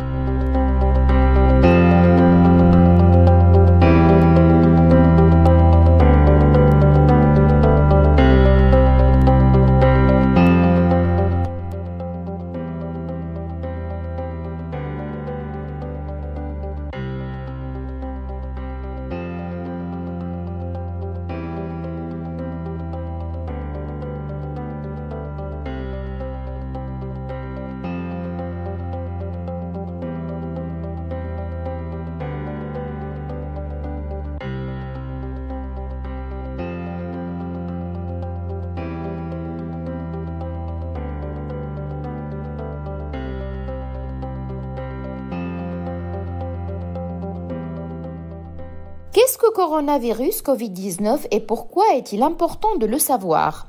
thank you Qu'est-ce que coronavirus Covid-19 et pourquoi est-il important de le savoir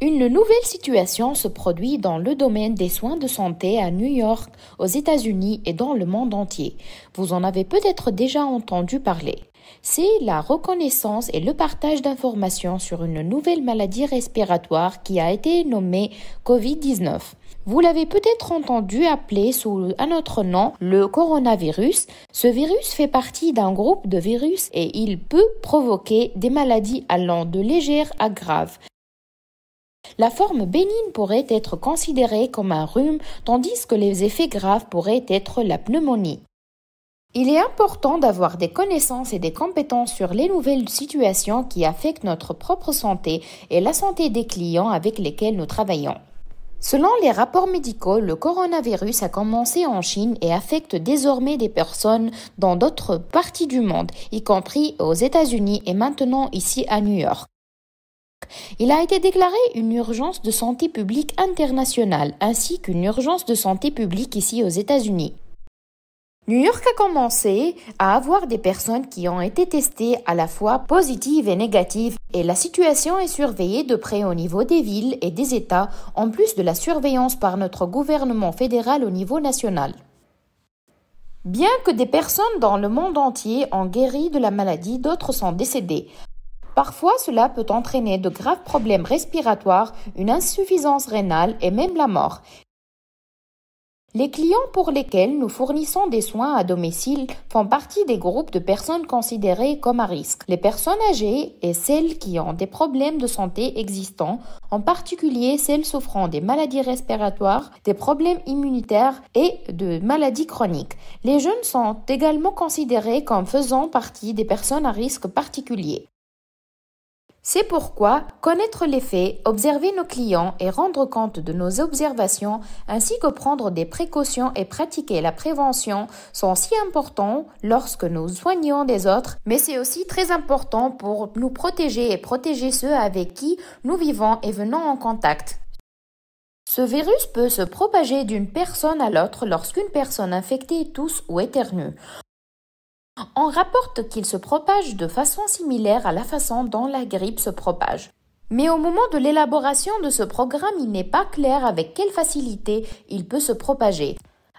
une nouvelle situation se produit dans le domaine des soins de santé à New York, aux États-Unis et dans le monde entier. Vous en avez peut-être déjà entendu parler c'est la reconnaissance et le partage d'informations sur une nouvelle maladie respiratoire qui a été nommée COVID-19. Vous l'avez peut-être entendu appeler sous un autre nom le coronavirus. Ce virus fait partie d'un groupe de virus et il peut provoquer des maladies allant de légères à graves. La forme bénigne pourrait être considérée comme un rhume, tandis que les effets graves pourraient être la pneumonie. Il est important d'avoir des connaissances et des compétences sur les nouvelles situations qui affectent notre propre santé et la santé des clients avec lesquels nous travaillons. Selon les rapports médicaux, le coronavirus a commencé en Chine et affecte désormais des personnes dans d'autres parties du monde, y compris aux États-Unis et maintenant ici à New York. Il a été déclaré une urgence de santé publique internationale ainsi qu'une urgence de santé publique ici aux États-Unis. New York a commencé à avoir des personnes qui ont été testées à la fois positives et négatives et la situation est surveillée de près au niveau des villes et des États en plus de la surveillance par notre gouvernement fédéral au niveau national. Bien que des personnes dans le monde entier ont guéri de la maladie, d'autres sont décédées. Parfois, cela peut entraîner de graves problèmes respiratoires, une insuffisance rénale et même la mort. Les clients pour lesquels nous fournissons des soins à domicile font partie des groupes de personnes considérées comme à risque. Les personnes âgées et celles qui ont des problèmes de santé existants, en particulier celles souffrant des maladies respiratoires, des problèmes immunitaires et de maladies chroniques. Les jeunes sont également considérés comme faisant partie des personnes à risque particulier. C'est pourquoi connaître les faits, observer nos clients et rendre compte de nos observations, ainsi que prendre des précautions et pratiquer la prévention sont si importants lorsque nous soignons des autres, mais c'est aussi très important pour nous protéger et protéger ceux avec qui nous vivons et venons en contact. Ce virus peut se propager d'une personne à l'autre lorsqu'une personne infectée tousse ou éternue. On rapporte qu'il se propage de façon similaire à la façon dont la grippe se propage. Mais au moment de l'élaboration de ce programme, il n'est pas clair avec quelle facilité il peut se propager.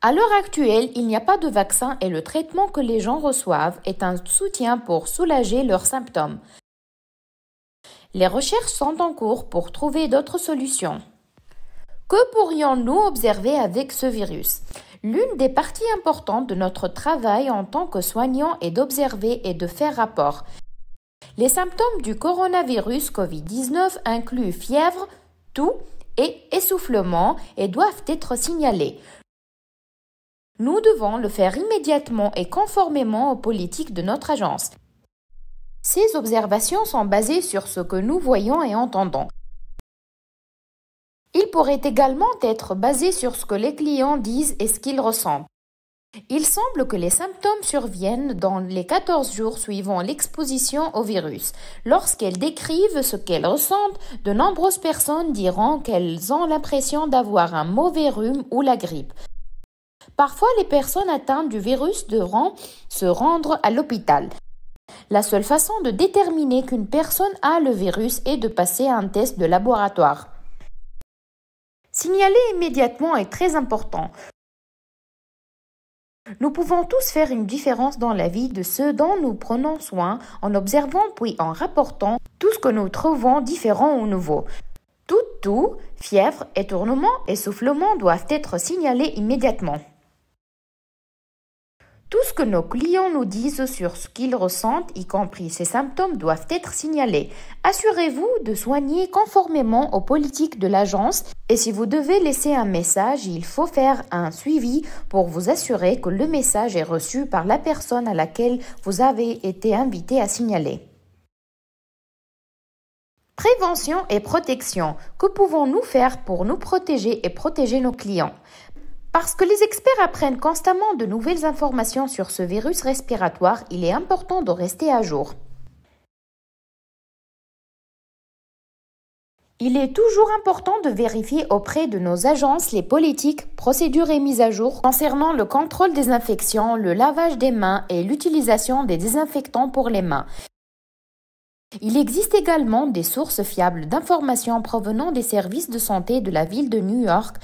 À l'heure actuelle, il n'y a pas de vaccin et le traitement que les gens reçoivent est un soutien pour soulager leurs symptômes. Les recherches sont en cours pour trouver d'autres solutions. Que pourrions-nous observer avec ce virus L'une des parties importantes de notre travail en tant que soignant est d'observer et de faire rapport. Les symptômes du coronavirus Covid-19 incluent fièvre, toux et essoufflement et doivent être signalés. Nous devons le faire immédiatement et conformément aux politiques de notre agence. Ces observations sont basées sur ce que nous voyons et entendons. Il pourrait également être basé sur ce que les clients disent et ce qu'ils ressentent. Il semble que les symptômes surviennent dans les 14 jours suivant l'exposition au virus. Lorsqu'elles décrivent ce qu'elles ressentent, de nombreuses personnes diront qu'elles ont l'impression d'avoir un mauvais rhume ou la grippe. Parfois, les personnes atteintes du virus devront se rendre à l'hôpital. La seule façon de déterminer qu'une personne a le virus est de passer un test de laboratoire. Signaler immédiatement est très important. Nous pouvons tous faire une différence dans la vie de ceux dont nous prenons soin en observant puis en rapportant tout ce que nous trouvons différent ou nouveau. Tout, tout, fièvre, étournement essoufflement doivent être signalés immédiatement. Tout ce que nos clients nous disent sur ce qu'ils ressentent, y compris ces symptômes, doivent être signalés. Assurez-vous de soigner conformément aux politiques de l'agence et si vous devez laisser un message, il faut faire un suivi pour vous assurer que le message est reçu par la personne à laquelle vous avez été invité à signaler. Prévention et protection. Que pouvons-nous faire pour nous protéger et protéger nos clients parce que les experts apprennent constamment de nouvelles informations sur ce virus respiratoire, il est important de rester à jour. Il est toujours important de vérifier auprès de nos agences les politiques, procédures et mises à jour concernant le contrôle des infections, le lavage des mains et l'utilisation des désinfectants pour les mains. Il existe également des sources fiables d'informations provenant des services de santé de la ville de New York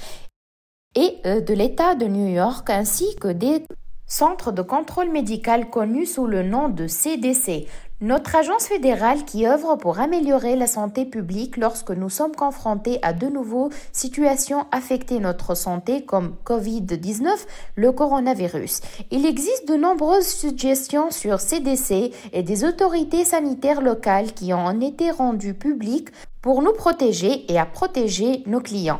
et euh, de l'État de New York ainsi que des centres de contrôle médical connus sous le nom de CDC, notre agence fédérale qui œuvre pour améliorer la santé publique lorsque nous sommes confrontés à de nouveaux situations affectées notre santé comme Covid-19, le coronavirus. Il existe de nombreuses suggestions sur CDC et des autorités sanitaires locales qui ont été rendues publiques pour nous protéger et à protéger nos clients.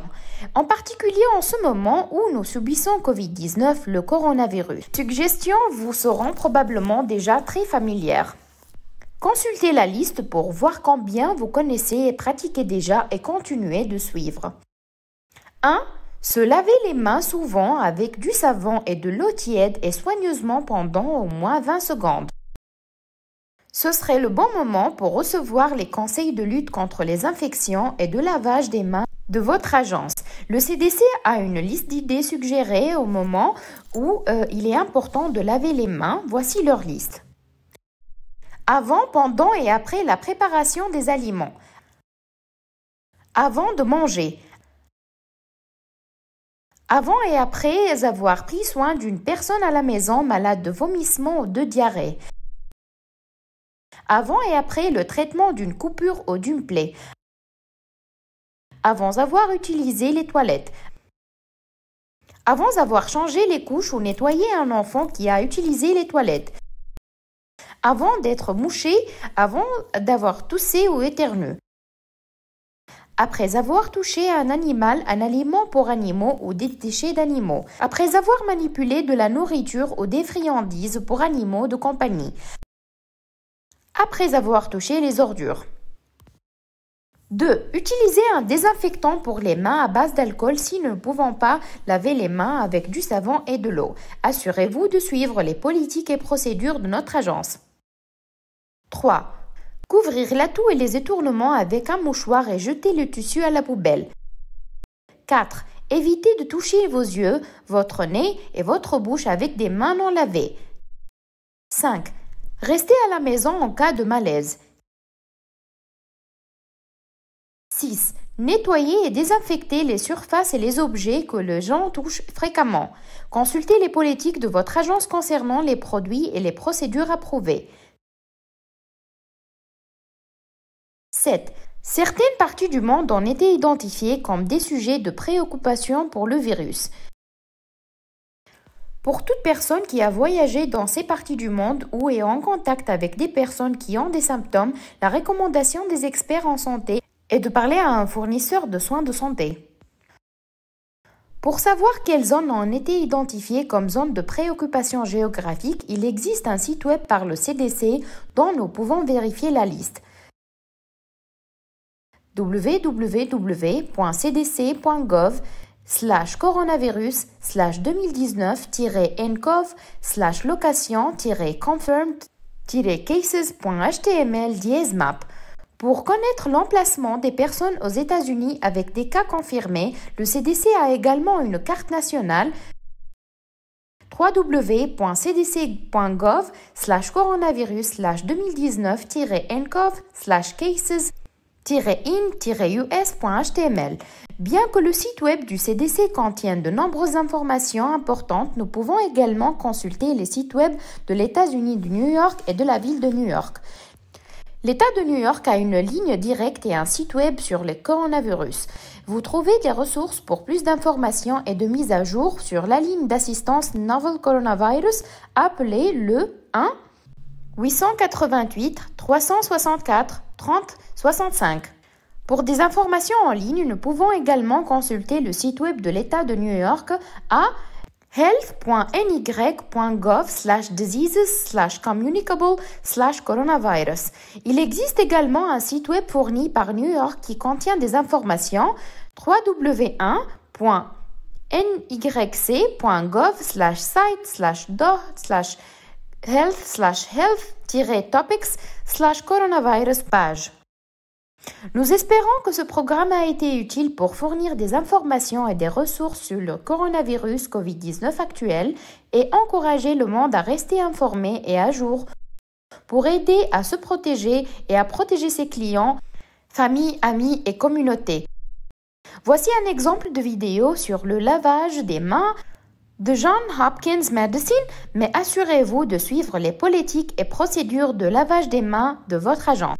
En particulier en ce moment où nous subissons Covid-19, le coronavirus. Suggestions vous seront probablement déjà très familières. Consultez la liste pour voir combien vous connaissez et pratiquez déjà et continuez de suivre. 1. Se laver les mains souvent avec du savon et de l'eau tiède et soigneusement pendant au moins 20 secondes. Ce serait le bon moment pour recevoir les conseils de lutte contre les infections et de lavage des mains de votre agence. Le CDC a une liste d'idées suggérées au moment où euh, il est important de laver les mains. Voici leur liste avant, pendant et après la préparation des aliments, avant de manger, avant et après avoir pris soin d'une personne à la maison malade de vomissements ou de diarrhée, avant et après le traitement d'une coupure ou d'une plaie, avant avoir utilisé les toilettes, avant avoir changé les couches ou nettoyé un enfant qui a utilisé les toilettes avant d'être mouché, avant d'avoir toussé ou éternu. Après avoir touché un animal, un aliment pour animaux ou des déchets d'animaux. Après avoir manipulé de la nourriture ou des friandises pour animaux de compagnie. Après avoir touché les ordures. 2. Utilisez un désinfectant pour les mains à base d'alcool si ne pouvant pas laver les mains avec du savon et de l'eau. Assurez-vous de suivre les politiques et procédures de notre agence. 3. Couvrir toux et les étournements avec un mouchoir et jeter le tissu à la poubelle. 4. Évitez de toucher vos yeux, votre nez et votre bouche avec des mains non lavées. 5. Restez à la maison en cas de malaise. 6. Nettoyez et désinfecter les surfaces et les objets que les gens touchent fréquemment. Consultez les politiques de votre agence concernant les produits et les procédures approuvées. 7. Certaines parties du monde ont été identifiées comme des sujets de préoccupation pour le virus. Pour toute personne qui a voyagé dans ces parties du monde ou est en contact avec des personnes qui ont des symptômes, la recommandation des experts en santé est de parler à un fournisseur de soins de santé. Pour savoir quelles zones ont été identifiées comme zones de préoccupation géographique, il existe un site web par le CDC dont nous pouvons vérifier la liste www.cdc.gov slash coronavirus slash 2019-ncov slash location-confirmed-cases.html dièse Pour connaître l'emplacement des personnes aux États-Unis avec des cas confirmés, le CDC a également une carte nationale www.cdc.gov slash coronavirus slash 2019-ncov slash cases in-us.html. Bien que le site web du CDC contienne de nombreuses informations importantes, nous pouvons également consulter les sites web de l'État-Unis de New York et de la ville de New York. L'État de New York a une ligne directe et un site web sur les coronavirus. Vous trouvez des ressources pour plus d'informations et de mises à jour sur la ligne d'assistance Novel Coronavirus appelée le 1 888 364 30 65. Pour des informations en ligne, nous pouvons également consulter le site web de l'État de New York à health.ny.gov slash diseases slash communicable slash coronavirus. Il existe également un site web fourni par New York qui contient des informations www.nyc.gov slash site slash health slash health-topics slash coronavirus page. Nous espérons que ce programme a été utile pour fournir des informations et des ressources sur le coronavirus COVID-19 actuel et encourager le monde à rester informé et à jour pour aider à se protéger et à protéger ses clients, familles, amis et communautés. Voici un exemple de vidéo sur le lavage des mains de John Hopkins Medicine, mais assurez-vous de suivre les politiques et procédures de lavage des mains de votre agent.